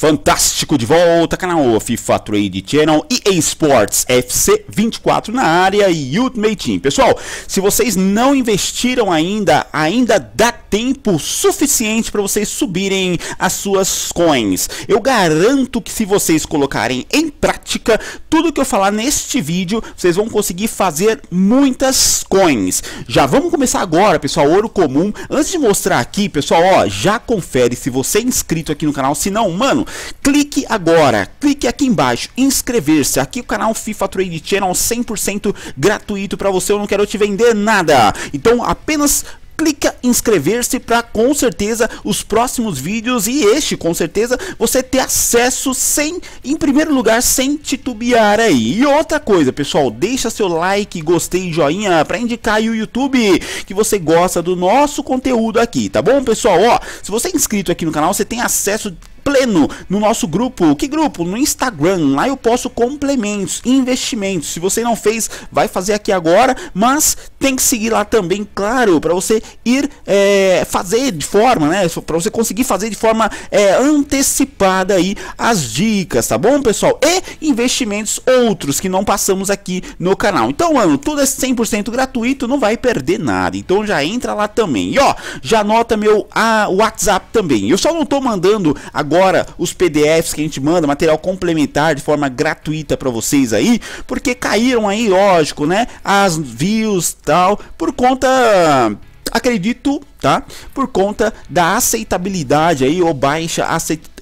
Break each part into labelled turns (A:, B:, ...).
A: Fantástico de volta, canal FIFA Trade Channel e Esports FC 24 na área e Ultimate Team. Pessoal, se vocês não investiram ainda, ainda dá tempo suficiente para vocês subirem as suas coins. Eu garanto que se vocês colocarem em prática tudo que eu falar neste vídeo, vocês vão conseguir fazer muitas coins. Já vamos começar agora, pessoal, ouro comum. Antes de mostrar aqui, pessoal, ó, já confere se você é inscrito aqui no canal, se não, mano, clique agora, clique aqui embaixo, inscrever-se. Aqui o canal FIFA Trade Channel 100% gratuito para você, eu não quero te vender nada. Então, apenas clica inscrever-se para com certeza os próximos vídeos e este com certeza você ter acesso sem em primeiro lugar sem titubear aí. E outra coisa, pessoal, deixa seu like, gostei, joinha para indicar o YouTube que você gosta do nosso conteúdo aqui, tá bom, pessoal? Ó, se você é inscrito aqui no canal, você tem acesso pleno no nosso grupo. Que grupo? No Instagram. Lá eu posto complementos, investimentos. Se você não fez, vai fazer aqui agora, mas tem que seguir lá também, claro, para você ir é, fazer de forma, né? Para você conseguir fazer de forma é, antecipada aí as dicas, tá bom, pessoal? E investimentos outros que não passamos aqui no canal. Então, mano, tudo é 100% gratuito, não vai perder nada. Então já entra lá também. E ó, já anota meu a, ah, WhatsApp também. Eu só não tô mandando agora agora os PDFs que a gente manda, material complementar de forma gratuita para vocês aí, porque caíram aí, lógico, né? As views tal, por conta, acredito, tá? Por conta da aceitabilidade aí ou baixa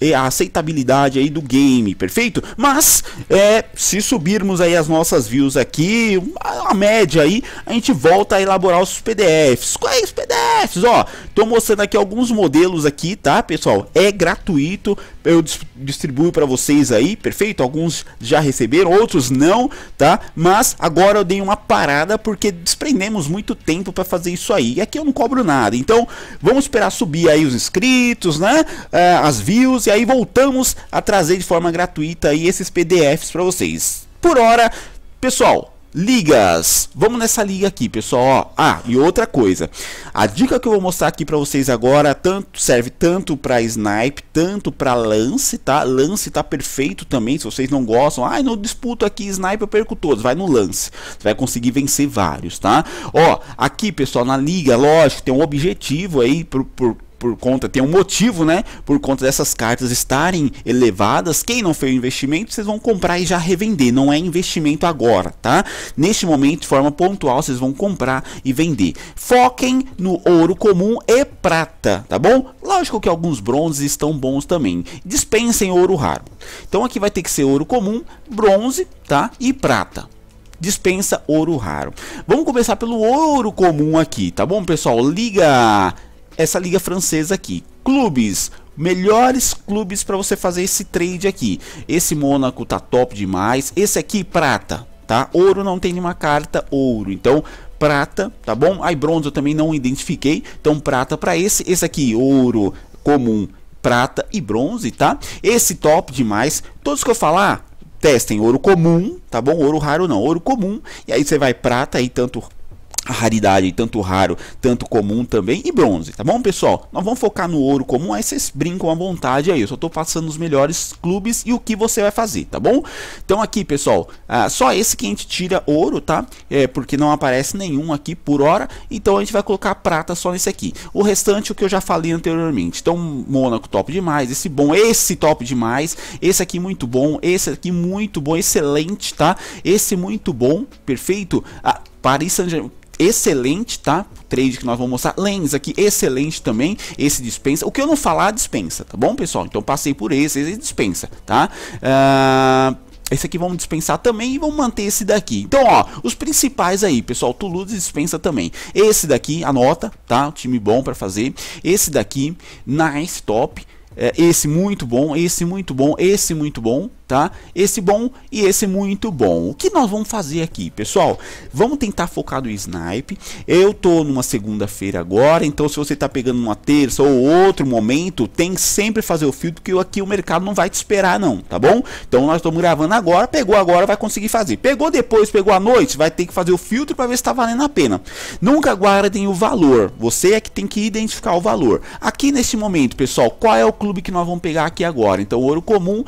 A: eh, aceitabilidade aí do game, perfeito? Mas é, se subirmos aí as nossas views aqui, a média aí, a gente volta a elaborar os PDFs. Quais PDFs? Ó, tô mostrando aqui alguns modelos aqui, tá, pessoal? É gratuito, eu distribuo para vocês aí, perfeito? Alguns já receberam, outros não, tá? Mas agora eu dei uma parada porque desprendemos muito tempo para fazer isso aí. E aqui eu não cobro nada. Então, vamos esperar subir aí os inscritos, né? É, as views, e aí voltamos a trazer de forma gratuita aí esses PDFs para vocês. Por hora, pessoal, Ligas. Vamos nessa liga aqui, pessoal. Ah, e outra coisa. A dica que eu vou mostrar aqui para vocês agora tanto serve tanto para snipe, tanto para lance, tá? Lance tá perfeito também. Se vocês não gostam, ai, ah, não disputo aqui snipe, eu perco todos. Vai no lance. Você vai conseguir vencer vários, tá? Ó, aqui, pessoal, na liga, lógico, tem um objetivo aí por, por por conta, tem um motivo, né? Por conta dessas cartas estarem elevadas, quem não fez investimento, vocês vão comprar e já revender. Não é investimento agora, tá? Neste momento, de forma pontual, vocês vão comprar e vender. Foquem no ouro comum e prata, tá bom? Lógico que alguns bronzes estão bons também. Dispensem ouro raro. Então aqui vai ter que ser ouro comum, bronze, tá? E prata dispensa ouro raro. Vamos começar pelo ouro comum aqui, tá bom, pessoal? Liga essa liga francesa aqui. Clubes, melhores clubes para você fazer esse trade aqui. Esse Mônaco tá top demais, esse aqui prata, tá? Ouro não tem nenhuma carta ouro, então prata, tá bom? Aí bronze eu também não identifiquei, então prata para esse, esse aqui ouro comum, prata e bronze, tá? Esse top demais. Todos que eu falar, testem ouro comum, tá bom? Ouro raro não, ouro comum. E aí você vai prata aí tanto a raridade, tanto raro, tanto comum também, e bronze, tá bom, pessoal? Nós vamos focar no ouro comum, aí vocês brincam à vontade aí, eu só tô passando os melhores clubes e o que você vai fazer, tá bom? Então aqui, pessoal, ah, só esse que a gente tira ouro, tá? É, porque não aparece nenhum aqui por hora, então a gente vai colocar prata só nesse aqui. O restante, o que eu já falei anteriormente, então Mônaco top demais, esse bom, esse top demais, esse aqui muito bom, esse aqui muito bom, excelente, tá? Esse muito bom, perfeito? Ah, Paris Saint-Germain, excelente, tá? O trade que nós vamos mostrar. Lens aqui, excelente também. Esse dispensa. O que eu não falar, dispensa, tá bom, pessoal? Então passei por esse, esse dispensa, tá? Uh... Esse aqui vamos dispensar também e vamos manter esse daqui. Então, ó, os principais aí, pessoal, Toulouse dispensa também. Esse daqui, anota, tá? Um time bom para fazer. Esse daqui, nice, top. É, esse muito bom, esse muito bom, esse muito bom tá? Esse bom e esse muito bom. O que nós vamos fazer aqui, pessoal? Vamos tentar focar no snipe. Eu tô numa segunda-feira agora, então se você tá pegando uma terça ou outro momento, tem sempre fazer o filtro que aqui o mercado não vai te esperar não, tá bom? Então nós estamos gravando agora, pegou agora, vai conseguir fazer. Pegou depois, pegou à noite, vai ter que fazer o filtro para ver se tá valendo a pena. Nunca guardem o valor. Você é que tem que identificar o valor. Aqui neste momento, pessoal, qual é o clube que nós vamos pegar aqui agora? Então, ouro comum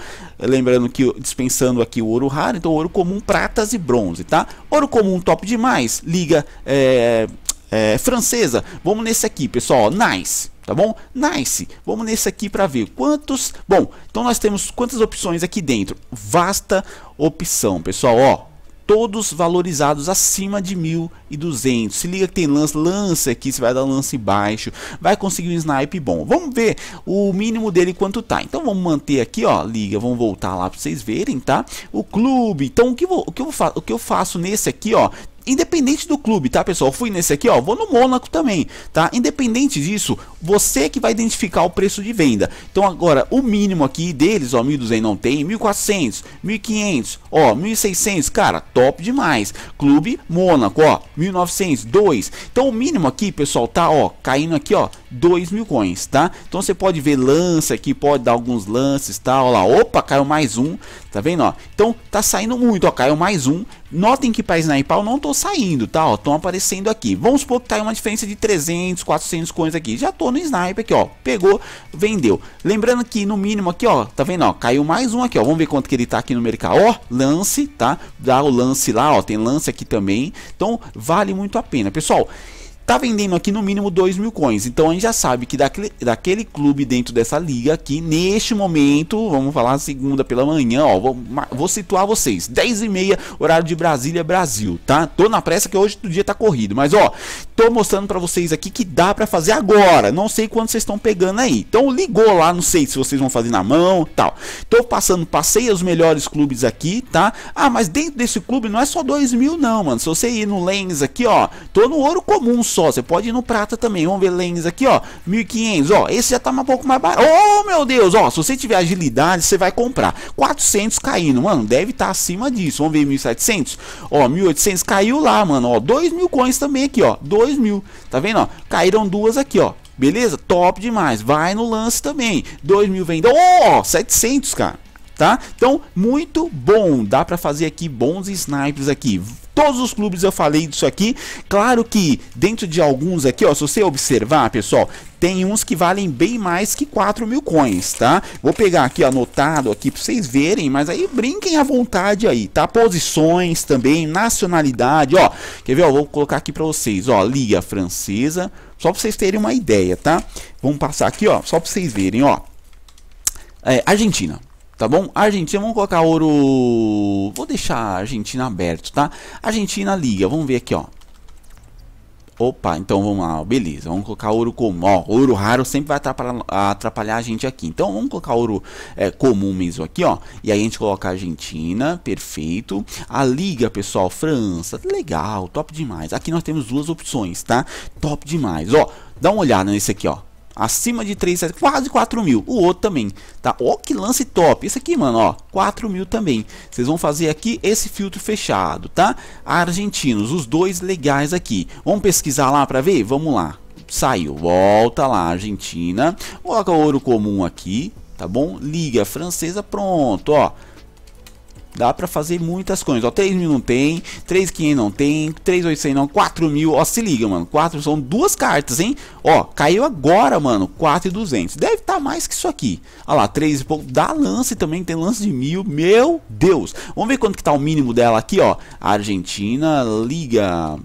A: Lembrando que dispensando aqui o ouro raro, então ouro comum, pratas e bronze, tá? Ouro comum top demais, liga é, é, francesa. Vamos nesse aqui, pessoal, nice. Tá bom? Nice. Vamos nesse aqui para ver quantos. Bom, então nós temos quantas opções aqui dentro. Vasta opção, pessoal. Ó, todos valorizados acima de 1.200. Se liga que tem lance, lance aqui, você vai dar lance baixo, vai conseguir um snipe bom. Vamos ver o mínimo dele quanto tá. Então vamos manter aqui, ó, liga, vamos voltar lá para vocês verem, tá? O clube. Então o que, vou, o, que eu o que eu faço nesse aqui, ó, independente do clube, tá, pessoal? Eu fui nesse aqui, ó, vou no Mônaco também, tá? Independente disso, você que vai identificar o preço de venda. Então agora, o mínimo aqui deles, ó, 1.200 não tem, 1.400, 1.500, ó, 1.600, cara, top demais. Clube Mônaco, ó, 1.900, 2. Então o mínimo aqui, pessoal, tá, ó, caindo aqui, ó, 2 mil coins, tá? Então você pode ver lance aqui, pode dar alguns lances, tá? Ó lá, opa, caiu mais um, tá vendo, ó? Então tá saindo muito, ó, caiu mais um. Notem que para Sniper não tô saindo, tá? Ó, estão aparecendo aqui. Vamos supor que tá uma diferença de 300, 400 coins aqui. Já tô colocou no sniper aqui, ó. Pegou, vendeu. Lembrando que no mínimo aqui, ó, tá vendo, ó, caiu mais um aqui, ó. Vamos ver quanto que ele tá aqui no mercado. Ó, lance, tá? Dá o lance lá, ó, tem lance aqui também. Então, vale muito a pena. Pessoal, tá vendendo aqui no mínimo 2 mil coins. Então a gente já sabe que daquele, daquele clube dentro dessa liga aqui, neste momento, vamos falar segunda pela manhã, ó, vou, vou situar vocês, 10 e meia, horário de Brasília, Brasil, tá? Tô na pressa que hoje o dia tá corrido, mas ó, tô mostrando pra vocês aqui que dá pra fazer agora, não sei quando vocês estão pegando aí. Então ligou lá, não sei se vocês vão fazer na mão, tal. Tô passando, passei os melhores clubes aqui, tá? Ah, mas dentro desse clube não é só 2 mil não, mano, se você ir no Lens aqui, ó, tô no ouro comum só só, você pode ir no prata também. Vamos ver lens aqui, ó, 1500, ó, esse já tá um pouco mais barato. Oh, meu Deus, ó, se você tiver agilidade, você vai comprar. 400 caindo, mano, deve estar tá acima disso. Vamos ver 1700, ó, 1800 caiu lá, mano, ó, 2000 coins também aqui, ó, 2000. Tá vendo, ó? Caíram duas aqui, ó. Beleza? Top demais. Vai no lance também. 2000 venda. Ó, oh, 700, cara tá? Então, muito bom, dá para fazer aqui bons snipers aqui. Todos os clubes eu falei disso aqui. Claro que dentro de alguns aqui, ó, se você observar, pessoal, tem uns que valem bem mais que 4 mil coins, tá? Vou pegar aqui anotado aqui para vocês verem, mas aí brinquem à vontade aí, tá? Posições também, nacionalidade, ó. Quer ver? Ó, vou colocar aqui para vocês, ó, Liga Francesa, só para vocês terem uma ideia, tá? Vamos passar aqui, ó, só para vocês verem, ó. É, Argentina, tá bom? Argentina, vamos colocar ouro... Vou deixar a Argentina aberto, tá? Argentina liga, vamos ver aqui, ó. Opa, então vamos lá, beleza, vamos colocar ouro comum, ó, ouro raro sempre vai atrapalhar, a gente aqui, então vamos colocar ouro é, comum mesmo aqui, ó, e aí a gente coloca a Argentina, perfeito, a Liga, pessoal, França, legal, top demais, aqui nós temos duas opções, tá, top demais, ó, dá uma olhada nesse aqui, ó, Acima de 3, quase 4 mil. O outro também, tá? Ó que lance top. Esse aqui, mano, ó. 4 mil também. Vocês vão fazer aqui esse filtro fechado, tá? Argentinos, os dois legais aqui. Vamos pesquisar lá pra ver? Vamos lá. Saiu, volta lá, Argentina. Coloca ouro comum aqui, tá bom? Liga francesa, pronto, ó. Dá pra fazer muitas coisas, ó, 3 mil não tem, 3.500 não tem, 3.800 não, 4 mil, ó, se liga, mano, 4 são duas cartas, hein, ó, caiu agora, mano, 4.200, deve estar tá mais que isso aqui, ó lá, 3 pouco, dá lance também, tem lance de mil, meu Deus, vamos ver quanto que tá o mínimo dela aqui, ó, Argentina, liga,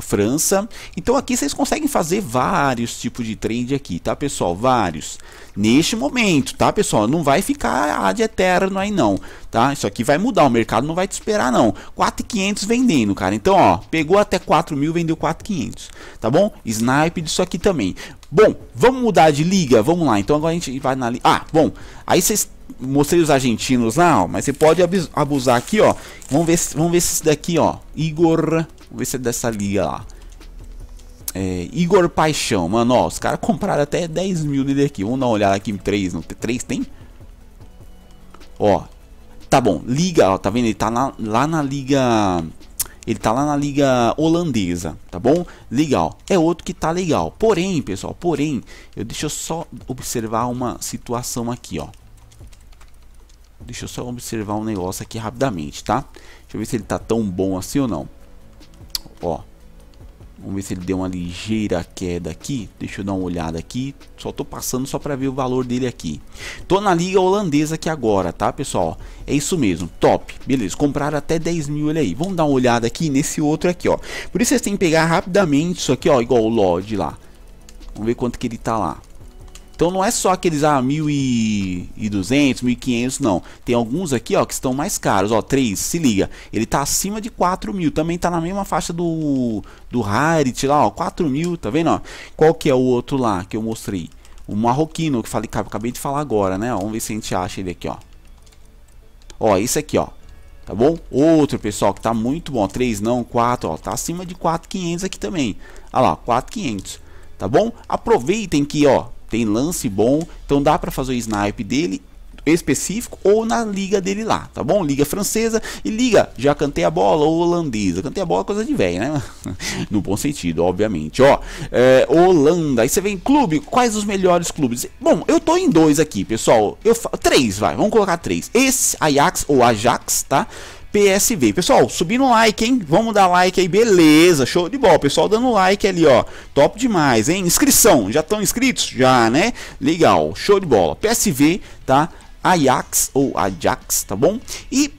A: França. Então aqui vocês conseguem fazer vários tipos de trade aqui, tá pessoal? Vários neste momento, tá, pessoal? Não vai ficar ad eterno aí não, tá? Isso aqui vai mudar, o mercado não vai te esperar não. 4.500 vendendo, cara. Então, ó, pegou até 4.000, mil, vendeu 4.500, tá bom? Snipe disso aqui também. Bom, vamos mudar de liga, vamos lá. Então agora a gente vai na liga. Ah, bom, aí vocês mostrei os argentinos lá, ó, mas você pode abusar aqui, ó. Vamos ver, vamos ver se esse daqui, ó, Igor, vamos ver se é dessa liga lá. É, Igor Paixão, mano, ó, os caras compraram até 10 mil nele aqui. Vamos dar uma olhada aqui em 3, não, 3 tem? Ó, tá bom, liga, ó, tá vendo? Ele tá lá, lá na liga ele tá lá na liga holandesa, tá bom? Legal. É outro que tá legal. Porém, pessoal, porém, eu deixa eu só observar uma situação aqui, ó. Deixa eu só observar um negócio aqui rapidamente, tá? Deixa eu ver se ele tá tão bom assim ou não. Ó. Vamos ver se ele deu uma ligeira queda aqui. Deixa eu dar uma olhada aqui. Só tô passando só para ver o valor dele aqui. Tô na liga holandesa aqui agora, tá, pessoal? É isso mesmo. Top. Beleza. Compraram até 10 mil ele aí. Vamos dar uma olhada aqui nesse outro aqui, ó. Por isso vocês têm que pegar rapidamente isso aqui, ó. Igual o Lodge lá. Vamos ver quanto que ele tá lá. Então não é só aqueles a ah, 1.200, 1.500 não. Tem alguns aqui ó, que estão mais caros. Ó, 3, se liga. Ele está acima de 4.000. Também está na mesma faixa do, do Harit lá, ó. 4.000, tá vendo? Ó? Qual que é o outro lá que eu mostrei? O marroquino que falei, acabei de falar agora, né? Ó, vamos ver se a gente acha ele aqui, ó. Ó, esse aqui, ó. Tá bom? Outro, pessoal, que tá muito bom. 3 não, 4, ó. Tá acima de 4.500 aqui também. Olha lá, 4.500 tá bom? Aproveitem que, ó, tem lance bom, então dá para fazer o snipe dele específico ou na liga dele lá, tá bom? Liga francesa e liga, já cantei a bola, ou holandesa. Cantei a bola é coisa de velho, né? no bom sentido, obviamente. Ó, é, Holanda. Aí você vem clube, quais os melhores clubes? Bom, eu tô em dois aqui, pessoal. Eu Três, vai, vamos colocar três. Esse Ajax ou Ajax, tá? PSV. Pessoal, subindo like, hein? Vamos dar like aí, beleza, show de bola. Pessoal dando like ali, ó. Top demais, hein? Inscrição, já estão inscritos? Já, né? Legal, show de bola. PSV, tá? Ajax ou Ajax, tá bom? E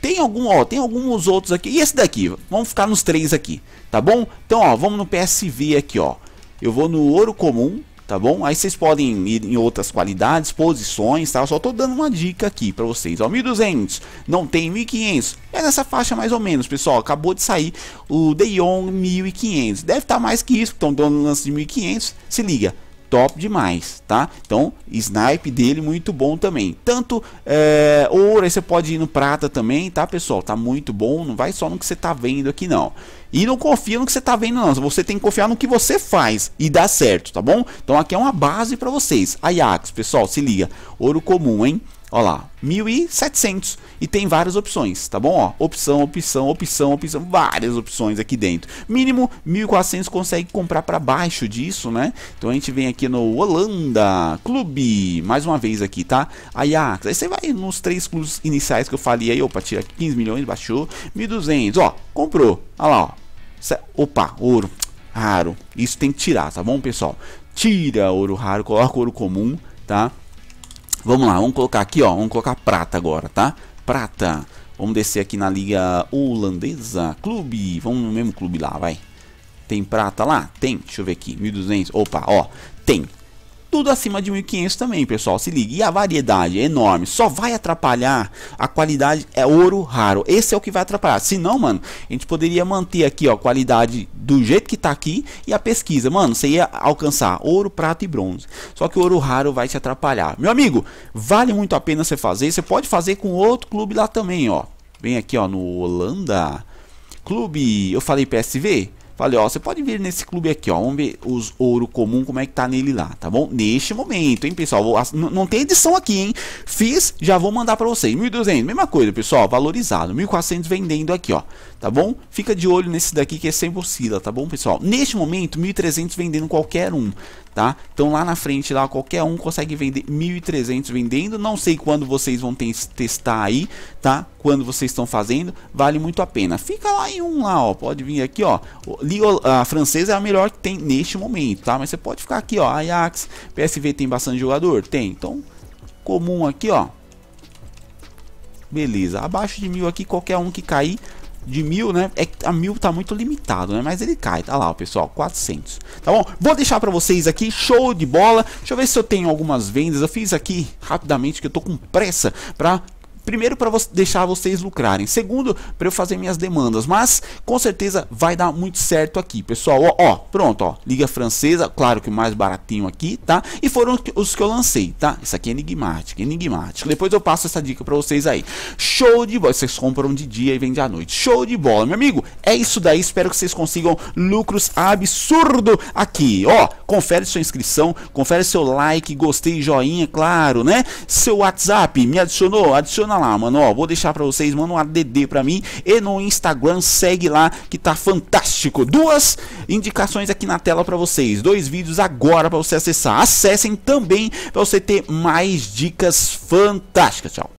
A: tem algum, ó, tem alguns outros aqui. E esse daqui, vamos ficar nos três aqui, tá bom? Então, ó, vamos no PSV aqui, ó. Eu vou no Ouro Comum, tá bom? Aí vocês podem ir em outras qualidades, posições, tá? Eu só tô dando uma dica aqui para vocês, ó, 1200, não tem 1500, é nessa faixa mais ou menos, pessoal, acabou de sair o Deion 1500, deve estar tá mais que isso, estão dando um lance de 1500, se liga, top demais, tá? Então, snipe dele muito bom também. Tanto é, ouro, aí você pode ir no prata também, tá, pessoal? Tá muito bom, não vai só no que você tá vendo aqui, não. E não confia no que você tá vendo, não. Você tem que confiar no que você faz e dá certo, tá bom? Então, aqui é uma base para vocês. Ajax, pessoal, se liga. Ouro comum, hein? Olha lá, 1700 e tem várias opções, tá bom? Ó, opção, opção, opção, opção, várias opções aqui dentro. Mínimo 1400 consegue comprar para baixo disso, né? Então a gente vem aqui no Holanda Clube, mais uma vez aqui, tá? Ajax. Aí você vai nos três clubes iniciais que eu falei aí, opa, tira 15 milhões, baixou 1200, ó, comprou. Olha lá, ó. Opa, ouro raro. Isso tem que tirar, tá bom, pessoal? Tira ouro raro, coloca ouro comum, tá? Vamos lá, vamos colocar aqui, ó, vamos colocar prata agora, tá? Prata. Vamos descer aqui na liga holandesa, clube, vamos no mesmo clube lá, vai. Tem prata lá? Tem, deixa eu ver aqui, 1200, opa, ó, tem tudo acima de 1.500 também, pessoal. Se liga. E a variedade é enorme. Só vai atrapalhar a qualidade. É ouro raro. Esse é o que vai atrapalhar. Se não, mano, a gente poderia manter aqui, ó, qualidade do jeito que tá aqui e a pesquisa. Mano, você ia alcançar ouro, prata e bronze. Só que ouro raro vai te atrapalhar. Meu amigo, vale muito a pena você fazer. Você pode fazer com outro clube lá também, ó. Vem aqui, ó, no Holanda. Clube, eu falei PSV? Falei, ó, você pode vir nesse clube aqui, ó. Vamos ver os ouro comum, como é que tá nele lá, tá bom? Neste momento, hein, pessoal. Vou, não tem edição aqui, hein? Fiz, já vou mandar pra vocês. 1.200, mesma coisa, pessoal. Valorizado. 1.400 vendendo aqui, ó tá bom? Fica de olho nesse daqui que é sem oscila, tá bom, pessoal? Neste momento, 1.300 vendendo qualquer um, tá? Então lá na frente, lá qualquer um consegue vender 1.300 vendendo. Não sei quando vocês vão testar aí, tá? Quando vocês estão fazendo, vale muito a pena. Fica lá em um lá, ó. Pode vir aqui, ó. A francesa é a melhor que tem neste momento, tá? Mas você pode ficar aqui, ó. Ajax, PSV tem bastante jogador? Tem. Então, comum aqui, ó. Beleza, abaixo de mil aqui, qualquer um que cair de mil, né? É, a mil tá muito limitado, né? Mas ele cai, tá lá, pessoal, 400, tá bom? Vou deixar pra vocês aqui, show de bola. Deixa eu ver se eu tenho algumas vendas. Eu fiz aqui rapidamente, que eu tô com pressa pra Primeiro, para deixar vocês lucrarem. Segundo, para eu fazer minhas demandas. Mas com certeza vai dar muito certo aqui, pessoal. Ó, ó, pronto, ó. Liga Francesa, claro que o mais baratinho aqui, tá? E foram os que eu lancei, tá? Isso aqui é enigmático, enigmático. Depois eu passo essa dica para vocês aí. Show de bola. Vocês compram de dia e vendem à noite. Show de bola, meu amigo. É isso daí. Espero que vocês consigam lucros absurdo aqui. Ó, confere sua inscrição, confere seu like, gostei, joinha, claro, né? Seu WhatsApp, me adicionou, adiciona lá, mano. Ó, vou deixar pra vocês, manda um ADD pra mim. E no Instagram, segue lá que tá fantástico. Duas indicações aqui na tela pra vocês. Dois vídeos agora pra você acessar. Acessem também pra você ter mais dicas fantásticas. Tchau.